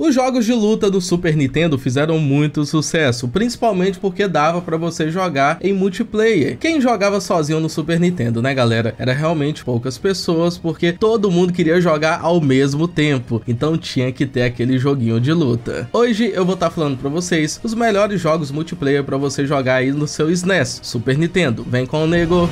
Os jogos de luta do Super Nintendo fizeram muito sucesso, principalmente porque dava para você jogar em multiplayer. Quem jogava sozinho no Super Nintendo, né, galera? Era realmente poucas pessoas, porque todo mundo queria jogar ao mesmo tempo, então tinha que ter aquele joguinho de luta. Hoje eu vou estar tá falando para vocês os melhores jogos multiplayer para você jogar aí no seu SNES, Super Nintendo. Vem com o nego.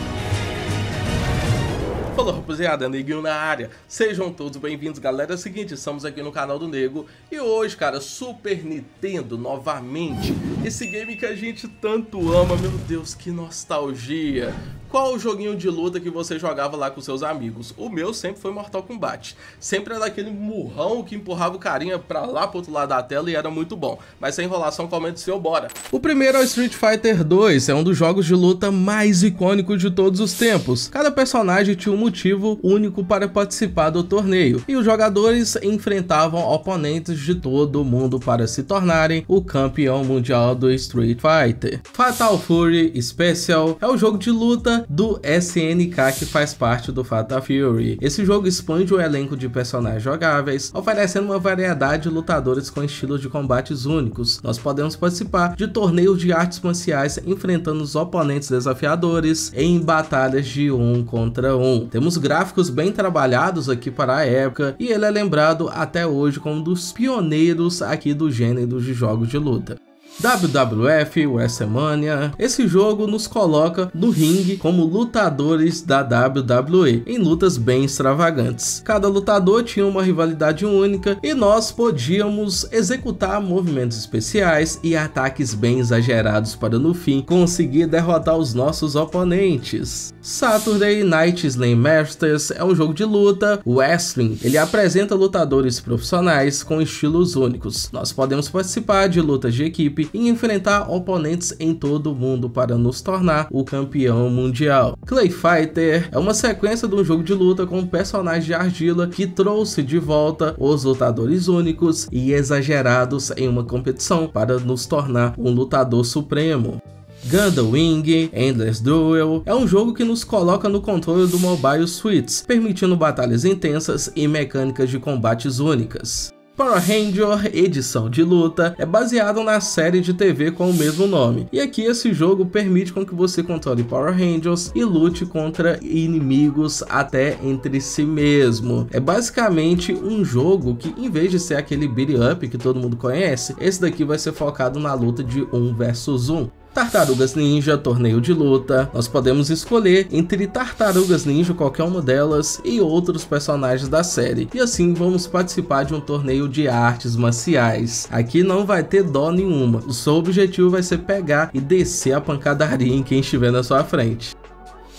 Fala rapaziada, Neguinho na área. Sejam todos bem-vindos, galera. É o seguinte, estamos aqui no canal do Nego e hoje, cara, Super Nintendo novamente. Esse game que a gente tanto ama, meu Deus, que nostalgia qual o joguinho de luta que você jogava lá com seus amigos? O meu sempre foi Mortal Kombat. Sempre era aquele murrão que empurrava o carinha pra lá pro outro lado da tela e era muito bom. Mas sem enrolação, o seu bora. O primeiro é o Street Fighter 2, é um dos jogos de luta mais icônicos de todos os tempos. Cada personagem tinha um motivo único para participar do torneio, e os jogadores enfrentavam oponentes de todo o mundo para se tornarem o campeão mundial do Street Fighter. Fatal Fury Special é o jogo de luta do SNK que faz parte do Fatal Fury. Esse jogo expande o elenco de personagens jogáveis, oferecendo uma variedade de lutadores com estilos de combates únicos. Nós podemos participar de torneios de artes marciais enfrentando os oponentes desafiadores em batalhas de um contra um. Temos gráficos bem trabalhados aqui para a época e ele é lembrado até hoje como um dos pioneiros aqui do gênero de jogos de luta. WWF, WrestleMania, esse jogo nos coloca no ringue como lutadores da WWE em lutas bem extravagantes. Cada lutador tinha uma rivalidade única e nós podíamos executar movimentos especiais e ataques bem exagerados para no fim conseguir derrotar os nossos oponentes. Saturday Night Slam Masters é um jogo de luta, wrestling. Ele apresenta lutadores profissionais com estilos únicos. Nós podemos participar de lutas de equipe e enfrentar oponentes em todo o mundo para nos tornar o campeão mundial. Clay Fighter é uma sequência de um jogo de luta com personagens de argila que trouxe de volta os lutadores únicos e exagerados em uma competição para nos tornar um lutador supremo. Gundawing, Endless Duel, é um jogo que nos coloca no controle do Mobile Suites, permitindo batalhas intensas e mecânicas de combates únicas. Power Ranger Edição de Luta é baseado na série de TV com o mesmo nome, e aqui esse jogo permite com que você controle Power Rangers e lute contra inimigos até entre si mesmo. É basicamente um jogo que em vez de ser aquele beat up que todo mundo conhece, esse daqui vai ser focado na luta de um versus um. Tartarugas Ninja, Torneio de Luta. Nós podemos escolher entre Tartarugas Ninja, qualquer uma delas, e outros personagens da série. E assim vamos participar de um torneio de artes marciais. Aqui não vai ter dó nenhuma. O seu objetivo vai ser pegar e descer a pancadaria em quem estiver na sua frente.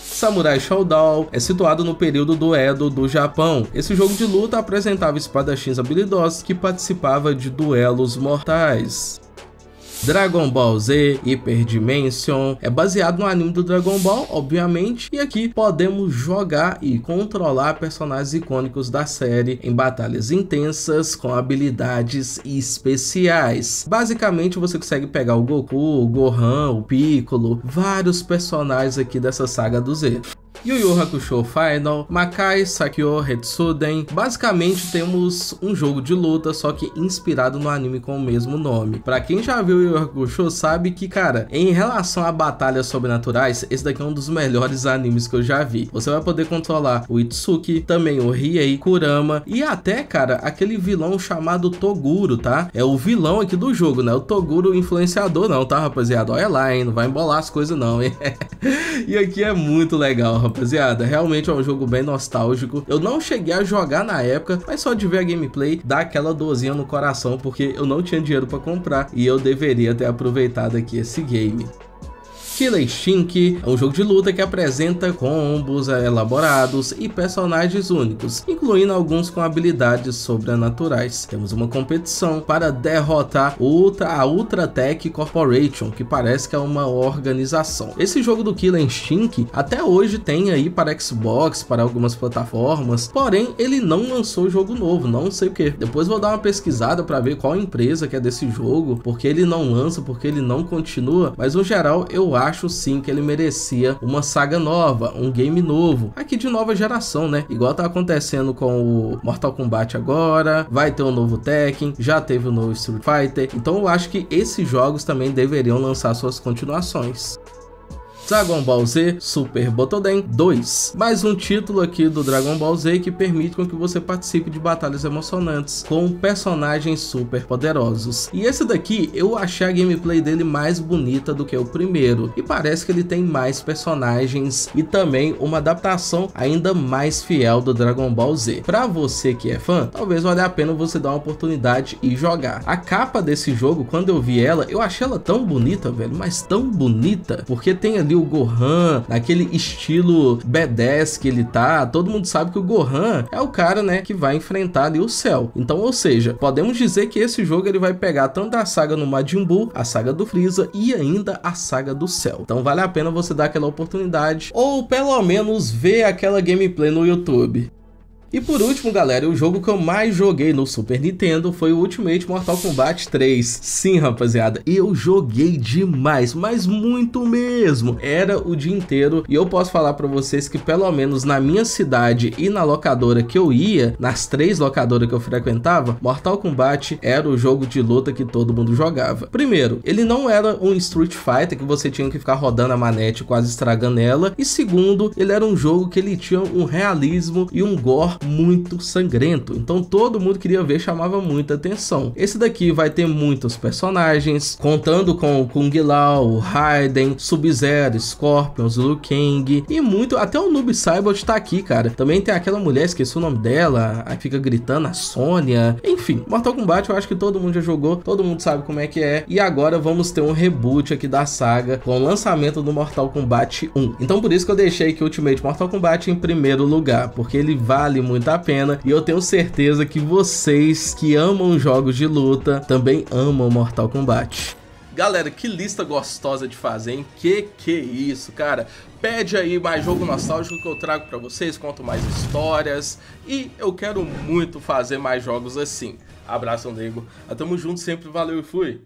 Samurai Shodown é situado no período do Edo do Japão. Esse jogo de luta apresentava espadachins habilidosos que participava de duelos mortais. Dragon Ball Z, Hyper Dimension. É baseado no anime do Dragon Ball, obviamente, e aqui podemos jogar e controlar personagens icônicos da série em batalhas intensas com habilidades especiais. Basicamente, você consegue pegar o Goku, o Gohan, o Piccolo, vários personagens aqui dessa saga do Z. Yu Yu Hakusho Final, Makai Sakyo Hetsuden. Basicamente temos um jogo de luta, só que inspirado no anime com o mesmo nome. Pra quem já viu Yu Yu Hakusho sabe que, cara, em relação a batalhas sobrenaturais, esse daqui é um dos melhores animes que eu já vi. Você vai poder controlar o Itsuki, também o Riei, Kurama e até, cara, aquele vilão chamado Toguro, tá? É o vilão aqui do jogo, né? O Toguro influenciador não, tá, rapaziada? Olha lá, hein? Não vai embolar as coisas não, hein? e aqui é muito legal, rapaziada rapaziada, realmente é um jogo bem nostálgico. Eu não cheguei a jogar na época, mas só de ver a gameplay dá aquela dorzinha no coração, porque eu não tinha dinheiro para comprar e eu deveria ter aproveitado aqui esse game. Killer Shink é um jogo de luta que apresenta combos elaborados e personagens únicos, incluindo alguns com habilidades sobrenaturais. Temos uma competição para derrotar a Ultra Tech Corporation, que parece que é uma organização. Esse jogo do Killer Shink até hoje tem aí para Xbox, para algumas plataformas, porém ele não lançou jogo novo, não sei o que. Depois vou dar uma pesquisada para ver qual empresa que é desse jogo, porque ele não lança, porque ele não continua, mas no geral eu acho acho sim que ele merecia uma saga nova, um game novo, aqui de nova geração, né? Igual tá acontecendo com o Mortal Kombat agora, vai ter um novo Tekken, já teve o um novo Street Fighter, então eu acho que esses jogos também deveriam lançar suas continuações. Dragon Ball Z Super Botoden 2. Mais um título aqui do Dragon Ball Z que permite com que você participe de batalhas emocionantes com personagens super poderosos. E esse daqui eu achei a gameplay dele mais bonita do que o primeiro e parece que ele tem mais personagens e também uma adaptação ainda mais fiel do Dragon Ball Z. Para você que é fã, talvez valha a pena você dar uma oportunidade e jogar. A capa desse jogo, quando eu vi ela, eu achei ela tão bonita, velho, mas tão bonita, porque tem ali o Gohan, naquele estilo B10 que ele tá, todo mundo sabe que o Gohan é o cara, né, que vai enfrentar ali o céu. Então, ou seja, podemos dizer que esse jogo ele vai pegar tanto a saga no Majin Buu, a saga do Freeza e ainda a saga do céu. Então, vale a pena você dar aquela oportunidade ou pelo menos ver aquela gameplay no YouTube. E por último, galera, o jogo que eu mais joguei no Super Nintendo foi o Ultimate Mortal Kombat 3. Sim, rapaziada, eu joguei demais, mas muito mesmo. Era o dia inteiro e eu posso falar para vocês que pelo menos na minha cidade e na locadora que eu ia, nas três locadoras que eu frequentava, Mortal Kombat era o jogo de luta que todo mundo jogava. Primeiro, ele não era um Street Fighter que você tinha que ficar rodando a manete quase estragando ela. E segundo, ele era um jogo que ele tinha um realismo e um gore muito sangrento, então todo mundo queria ver, chamava muita atenção. Esse daqui vai ter muitos personagens, contando com o Kung Lao, o Raiden, Sub-Zero, Scorpions, Liu Kang e muito, até o Noob Saibot tá aqui, cara. Também tem aquela mulher, esqueci o nome dela, aí fica gritando, a Sônia. Enfim, Mortal Kombat eu acho que todo mundo já jogou, todo mundo sabe como é que é. E agora vamos ter um reboot aqui da saga com o lançamento do Mortal Kombat 1. Então por isso que eu deixei que Ultimate Mortal Kombat em primeiro lugar, porque ele vale muito a pena. E eu tenho certeza que vocês que amam jogos de luta também amam Mortal Kombat. Galera, que lista gostosa de fazer, hein? Que que isso, cara? Pede aí mais jogo nostálgico que eu trago pra vocês, conto mais histórias. E eu quero muito fazer mais jogos assim. Abraço, Nego. Ah, tamo junto sempre, valeu e fui!